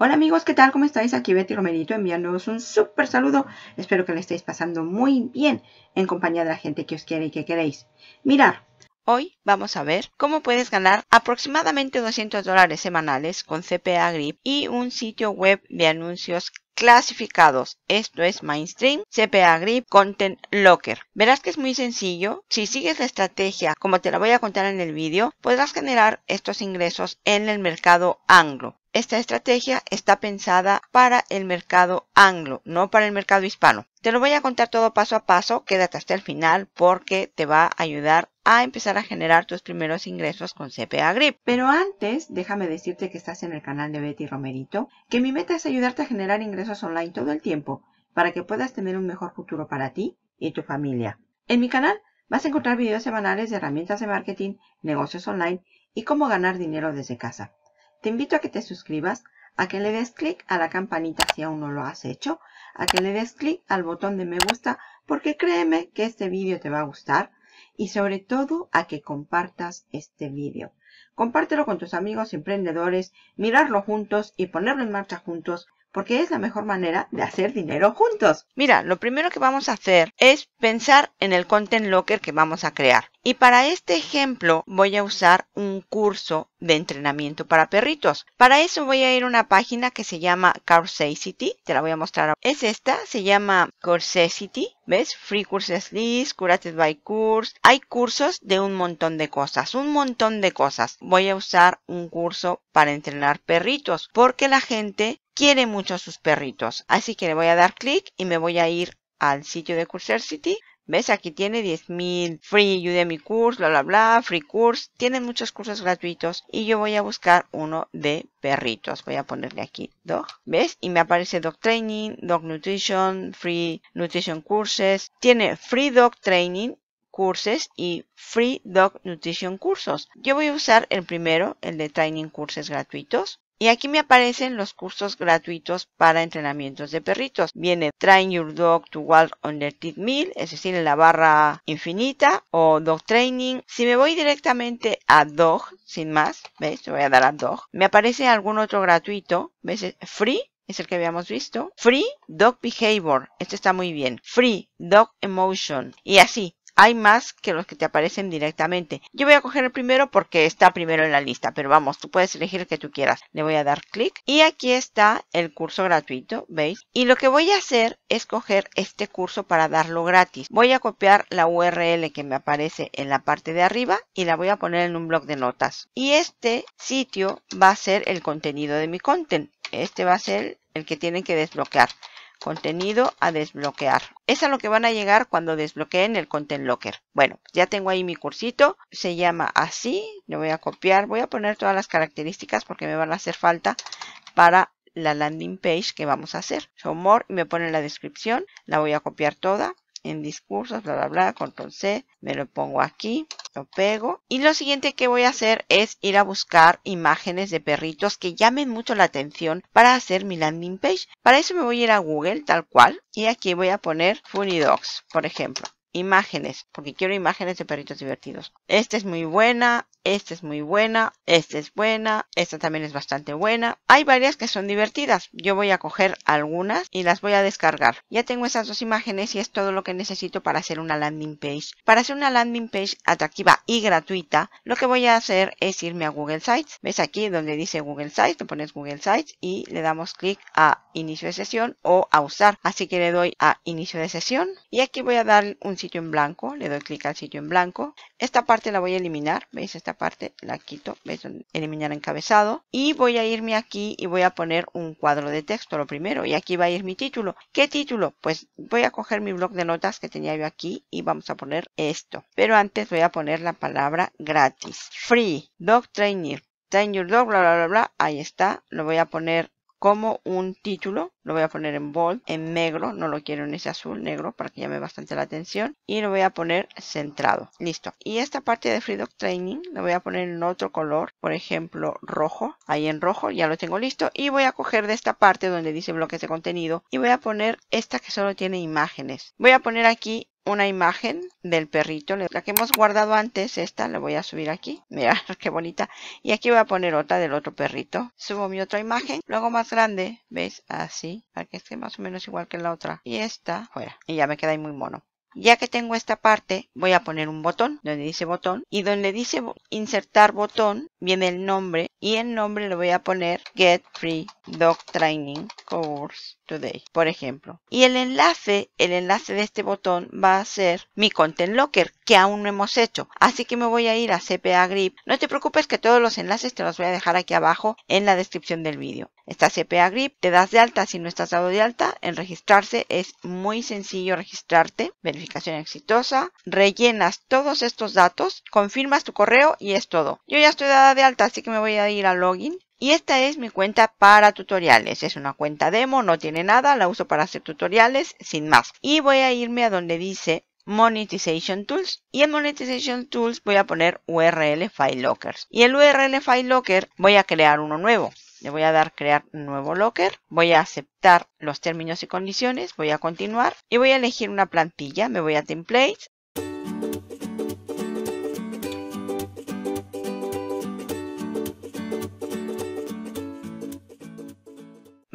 Hola amigos, ¿qué tal? ¿Cómo estáis? Aquí Betty Romerito enviándoos un súper saludo. Espero que le estéis pasando muy bien en compañía de la gente que os quiere y que queréis. Mirar. Hoy vamos a ver cómo puedes ganar aproximadamente 200 dólares semanales con CPA Grip y un sitio web de anuncios clasificados. Esto es Mainstream, CPA Grip, Content Locker. Verás que es muy sencillo. Si sigues la estrategia como te la voy a contar en el vídeo, podrás generar estos ingresos en el mercado anglo. Esta estrategia está pensada para el mercado anglo, no para el mercado hispano. Te lo voy a contar todo paso a paso, quédate hasta el final porque te va a ayudar a empezar a generar tus primeros ingresos con CPA Grip. Pero antes, déjame decirte que estás en el canal de Betty Romerito, que mi meta es ayudarte a generar ingresos online todo el tiempo para que puedas tener un mejor futuro para ti y tu familia. En mi canal vas a encontrar videos semanales de herramientas de marketing, negocios online y cómo ganar dinero desde casa. Te invito a que te suscribas, a que le des clic a la campanita si aún no lo has hecho, a que le des clic al botón de me gusta porque créeme que este vídeo te va a gustar y sobre todo a que compartas este vídeo. Compártelo con tus amigos emprendedores, mirarlo juntos y ponerlo en marcha juntos porque es la mejor manera de hacer dinero juntos. Mira, lo primero que vamos a hacer es pensar en el content locker que vamos a crear. Y para este ejemplo voy a usar un curso de entrenamiento para perritos. Para eso voy a ir a una página que se llama City. Te la voy a mostrar. Es esta, se llama City. ¿Ves? Free Courses List, Curated by Course. Hay cursos de un montón de cosas, un montón de cosas. Voy a usar un curso para entrenar perritos porque la gente quiere mucho a sus perritos. Así que le voy a dar clic y me voy a ir al sitio de Coursera City. ¿Ves? Aquí tiene 10.000 free Udemy course, bla, bla, bla, free course. Tiene muchos cursos gratuitos y yo voy a buscar uno de perritos. Voy a ponerle aquí dog, ¿ves? Y me aparece dog training, dog nutrition, free nutrition courses. Tiene free dog training curses y free dog nutrition cursos. Yo voy a usar el primero, el de training Courses gratuitos. Y aquí me aparecen los cursos gratuitos para entrenamientos de perritos. Viene Train Your Dog to Walk on the treadmill es decir, en la barra infinita, o Dog Training. Si me voy directamente a Dog, sin más, ¿ves? Te voy a dar a Dog. Me aparece algún otro gratuito, ¿ves? Eh, Free, es el que habíamos visto. Free Dog Behavior, este está muy bien. Free Dog Emotion, y así hay más que los que te aparecen directamente. Yo voy a coger el primero porque está primero en la lista, pero vamos, tú puedes elegir el que tú quieras. Le voy a dar clic y aquí está el curso gratuito, ¿veis? Y lo que voy a hacer es coger este curso para darlo gratis. Voy a copiar la URL que me aparece en la parte de arriba y la voy a poner en un blog de notas. Y este sitio va a ser el contenido de mi content. Este va a ser el que tienen que desbloquear. Contenido a desbloquear. Es a lo que van a llegar cuando desbloqueen el Content Locker. Bueno, ya tengo ahí mi cursito. Se llama así. Lo voy a copiar. Voy a poner todas las características porque me van a hacer falta para la landing page que vamos a hacer. So, more. Me pone la descripción. La voy a copiar toda en discursos, bla, bla, bla, control C, me lo pongo aquí, lo pego. Y lo siguiente que voy a hacer es ir a buscar imágenes de perritos que llamen mucho la atención para hacer mi landing page. Para eso me voy a ir a Google, tal cual, y aquí voy a poner Funny Dogs, por ejemplo. Imágenes, porque quiero imágenes de perritos divertidos. Esta es muy buena, esta es muy buena, esta es buena, esta también es bastante buena. Hay varias que son divertidas. Yo voy a coger algunas y las voy a descargar. Ya tengo esas dos imágenes y es todo lo que necesito para hacer una landing page. Para hacer una landing page atractiva y gratuita, lo que voy a hacer es irme a Google Sites. ¿Ves aquí donde dice Google Sites? Te pones Google Sites y le damos clic a inicio de sesión o a usar. Así que le doy a inicio de sesión y aquí voy a dar un sitio en blanco. Le doy clic al sitio en blanco. Esta parte la voy a eliminar, ¿veis? Esta parte la quito, ¿veis? Eliminar encabezado. Y voy a irme aquí y voy a poner un cuadro de texto, lo primero. Y aquí va a ir mi título. ¿Qué título? Pues voy a coger mi blog de notas que tenía yo aquí y vamos a poner esto. Pero antes voy a poner la palabra gratis. Free, dog trainer, train your dog, bla, bla, bla, bla. Ahí está. Lo voy a poner como un título, lo voy a poner en bold, en negro, no lo quiero en ese azul negro para que llame bastante la atención y lo voy a poner centrado, listo. Y esta parte de Free Training lo voy a poner en otro color, por ejemplo rojo, ahí en rojo ya lo tengo listo y voy a coger de esta parte donde dice bloques de contenido y voy a poner esta que solo tiene imágenes. Voy a poner aquí una imagen del perrito. La que hemos guardado antes, esta, la voy a subir aquí. Mira, qué bonita. Y aquí voy a poner otra del otro perrito. Subo mi otra imagen, luego más grande, ¿veis? Así, para que esté más o menos igual que la otra. Y esta, fuera. Y ya me queda ahí muy mono. Ya que tengo esta parte, voy a poner un botón donde dice botón y donde dice insertar botón, viene el nombre y el nombre le voy a poner Get Free Dog Training Course Today, por ejemplo. Y el enlace, el enlace de este botón va a ser mi Content Locker, que aún no hemos hecho. Así que me voy a ir a CPA Grip. No te preocupes que todos los enlaces te los voy a dejar aquí abajo en la descripción del vídeo. Está CPA Grip, te das de alta si no estás dado de alta. En registrarse es muy sencillo registrarte. Verificación exitosa. Rellenas todos estos datos, confirmas tu correo y es todo. Yo ya estoy dada de alta, así que me voy a ir a login. Y esta es mi cuenta para tutoriales. Es una cuenta demo, no tiene nada, la uso para hacer tutoriales sin más. Y voy a irme a donde dice Monetization Tools y en Monetization Tools voy a poner URL File Lockers. Y el URL File Locker voy a crear uno nuevo. Le voy a dar crear nuevo locker, voy a aceptar los términos y condiciones, voy a continuar y voy a elegir una plantilla, me voy a templates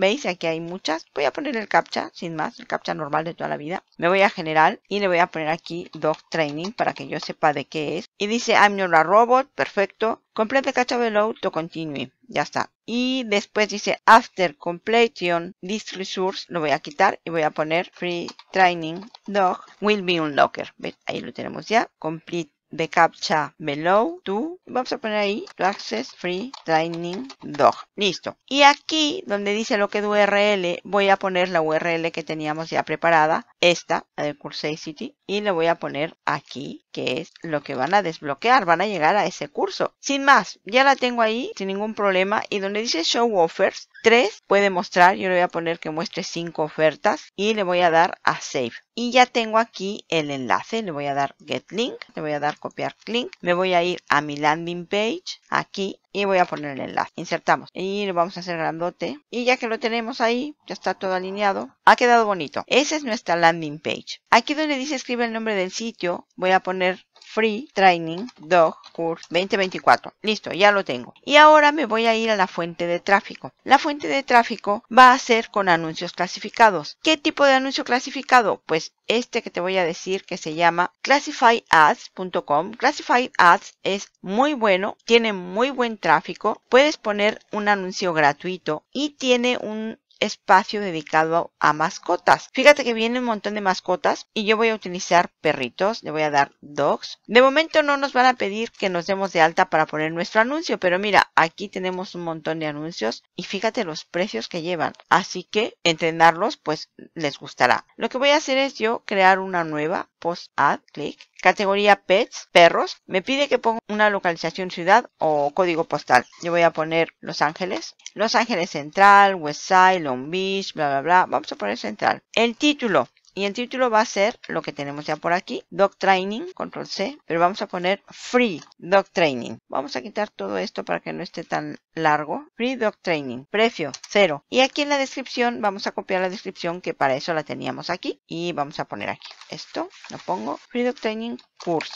¿Veis? Aquí hay muchas. Voy a poner el captcha, sin más, el captcha normal de toda la vida. Me voy a general y le voy a poner aquí dog training para que yo sepa de qué es. Y dice I'm not robot, perfecto. Complete captcha below to continue. Ya está. Y después dice after completion this resource, lo voy a quitar y voy a poner free training dog will be unlocker. Ahí lo tenemos ya. Complete de captcha below to, vamos a poner ahí, access free training dog. Listo. Y aquí, donde dice lo que es URL, voy a poner la URL que teníamos ya preparada, esta, la de City, y le voy a poner aquí, que es lo que van a desbloquear, van a llegar a ese curso. Sin más, ya la tengo ahí, sin ningún problema, y donde dice show offers, 3 puede mostrar, yo le voy a poner que muestre 5 ofertas y le voy a dar a Save. Y ya tengo aquí el enlace, le voy a dar Get Link, le voy a dar copiar link, me voy a ir a mi landing page, aquí, y voy a poner el enlace. Insertamos y lo vamos a hacer grandote. Y ya que lo tenemos ahí, ya está todo alineado, ha quedado bonito. Esa es nuestra landing page. Aquí donde dice escribe el nombre del sitio, voy a poner Free Training Dog Course 2024. Listo, ya lo tengo. Y ahora me voy a ir a la fuente de tráfico. La fuente de tráfico va a ser con anuncios clasificados. ¿Qué tipo de anuncio clasificado? Pues este que te voy a decir que se llama classifiedads.com. Classified Ads es muy bueno, tiene muy buen tráfico. Puedes poner un anuncio gratuito y tiene un espacio dedicado a mascotas. Fíjate que viene un montón de mascotas y yo voy a utilizar perritos, le voy a dar dogs. De momento no nos van a pedir que nos demos de alta para poner nuestro anuncio, pero mira, Aquí tenemos un montón de anuncios y fíjate los precios que llevan. Así que entrenarlos pues les gustará. Lo que voy a hacer es yo crear una nueva post ad click categoría pets, perros, me pide que ponga una localización ciudad o código postal. Yo voy a poner Los Ángeles, Los Ángeles Central, West Long Beach, bla bla bla, vamos a poner Central. El título, y el título va a ser lo que tenemos ya por aquí, Dog Training, control C, pero vamos a poner Free Dog Training. Vamos a quitar todo esto para que no esté tan largo. Free Dog Training, precio cero. Y aquí en la descripción vamos a copiar la descripción que para eso la teníamos aquí y vamos a poner aquí. Esto lo pongo, Free Dog Training Course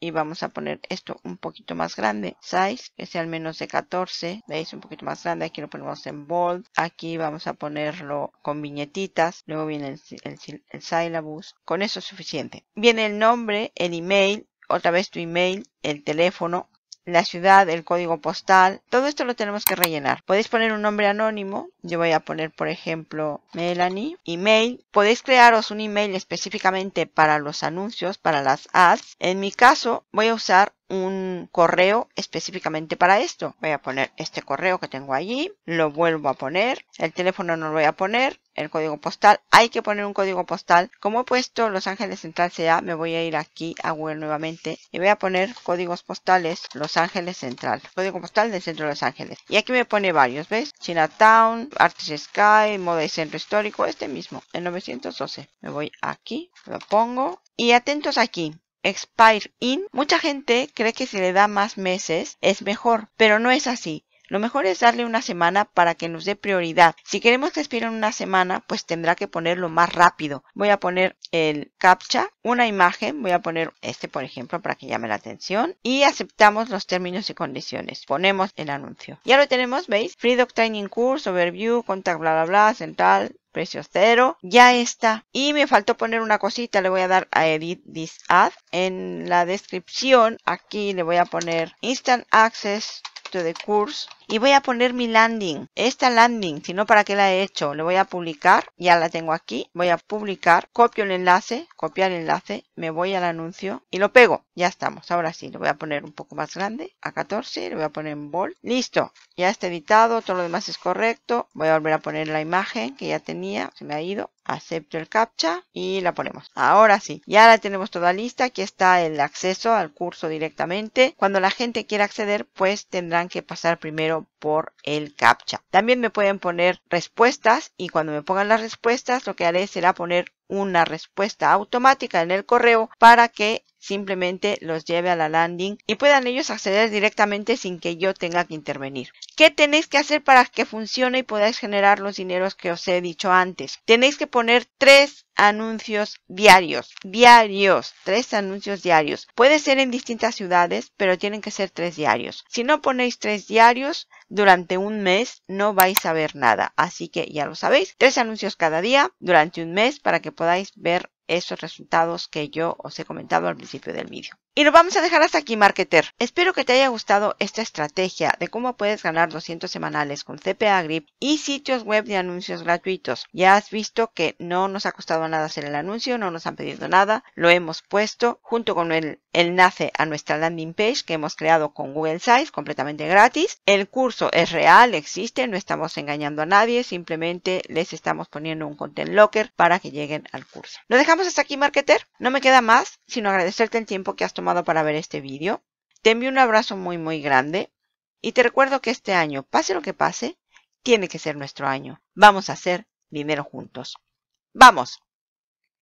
y vamos a poner esto un poquito más grande size que sea al menos de 14 veis un poquito más grande aquí lo ponemos en bold aquí vamos a ponerlo con viñetitas luego viene el, syllabus con eso es suficiente viene el nombre el email otra vez tu email el teléfono la ciudad, el código postal, todo esto lo tenemos que rellenar. Podéis poner un nombre anónimo, yo voy a poner por ejemplo Melanie, email, podéis crearos un email específicamente para los anuncios, para las ads. En mi caso voy a usar un correo específicamente para esto. Voy a poner este correo que tengo allí, lo vuelvo a poner, el teléfono no lo voy a poner, el código postal, hay que poner un código postal. Como he puesto Los Ángeles Central CA, me voy a ir aquí a Google nuevamente y voy a poner códigos postales Los Ángeles Central, código postal del centro de Los Ángeles. Y aquí me pone varios, ¿ves? Chinatown, Arts Sky, Moda y Centro Histórico, este mismo, el 912. Me voy aquí, lo pongo y atentos aquí, expire in, mucha gente cree que si le da más meses es mejor, pero no es así. Lo mejor es darle una semana para que nos dé prioridad. Si queremos que expire en una semana, pues tendrá que ponerlo más rápido. Voy a poner el captcha, una imagen, voy a poner este por ejemplo para que llame la atención y aceptamos los términos y condiciones. Ponemos el anuncio. Ya lo tenemos, ¿veis? Free Doc Training Course, Overview, Contact, bla bla bla, Central, precio cero. Ya está. Y me faltó poner una cosita. Le voy a dar a Edit This Ad. En la descripción aquí le voy a poner Instant Access de curso y voy a poner mi landing. Esta landing, si no, ¿para que la he hecho? Le voy a publicar, ya la tengo aquí, voy a publicar, copio el enlace, copiar el enlace, me voy al anuncio y lo pego. Ya estamos, ahora sí, lo voy a poner un poco más grande, a 14, lo voy a poner en bold. Listo, ya está editado, todo lo demás es correcto. Voy a volver a poner la imagen que ya tenía, se me ha ido acepto el captcha y la ponemos. Ahora sí, ya la tenemos toda lista. Aquí está el acceso al curso directamente. Cuando la gente quiera acceder, pues tendrán que pasar primero por el captcha. También me pueden poner respuestas y cuando me pongan las respuestas, lo que haré será poner una respuesta automática en el correo para que simplemente los lleve a la landing y puedan ellos acceder directamente sin que yo tenga que intervenir. ¿Qué tenéis que hacer para que funcione y podáis generar los dineros que os he dicho antes? Tenéis que poner tres anuncios diarios, diarios, tres anuncios diarios. Puede ser en distintas ciudades, pero tienen que ser tres diarios. Si no ponéis tres diarios, durante un mes no vais a ver nada. Así que ya lo sabéis, tres anuncios cada día durante un mes para que podáis ver esos resultados que yo os he comentado al principio del vídeo. Y lo vamos a dejar hasta aquí, marketer. Espero que te haya gustado esta estrategia de cómo puedes ganar 200 semanales con CPA Grip y sitios web de anuncios gratuitos. Ya has visto que no nos ha costado nada hacer el anuncio, no nos han pedido nada. Lo hemos puesto junto con el enlace a nuestra landing page que hemos creado con Google Sites completamente gratis. El curso es real, existe, no estamos engañando a nadie, simplemente les estamos poniendo un content locker para que lleguen al curso. Lo dejamos hasta aquí, marketer. No me queda más sino agradecerte el tiempo que has tomado para ver este vídeo. Te envío un abrazo muy muy grande y te recuerdo que este año, pase lo que pase, tiene que ser nuestro año. Vamos a hacer dinero juntos. ¡Vamos!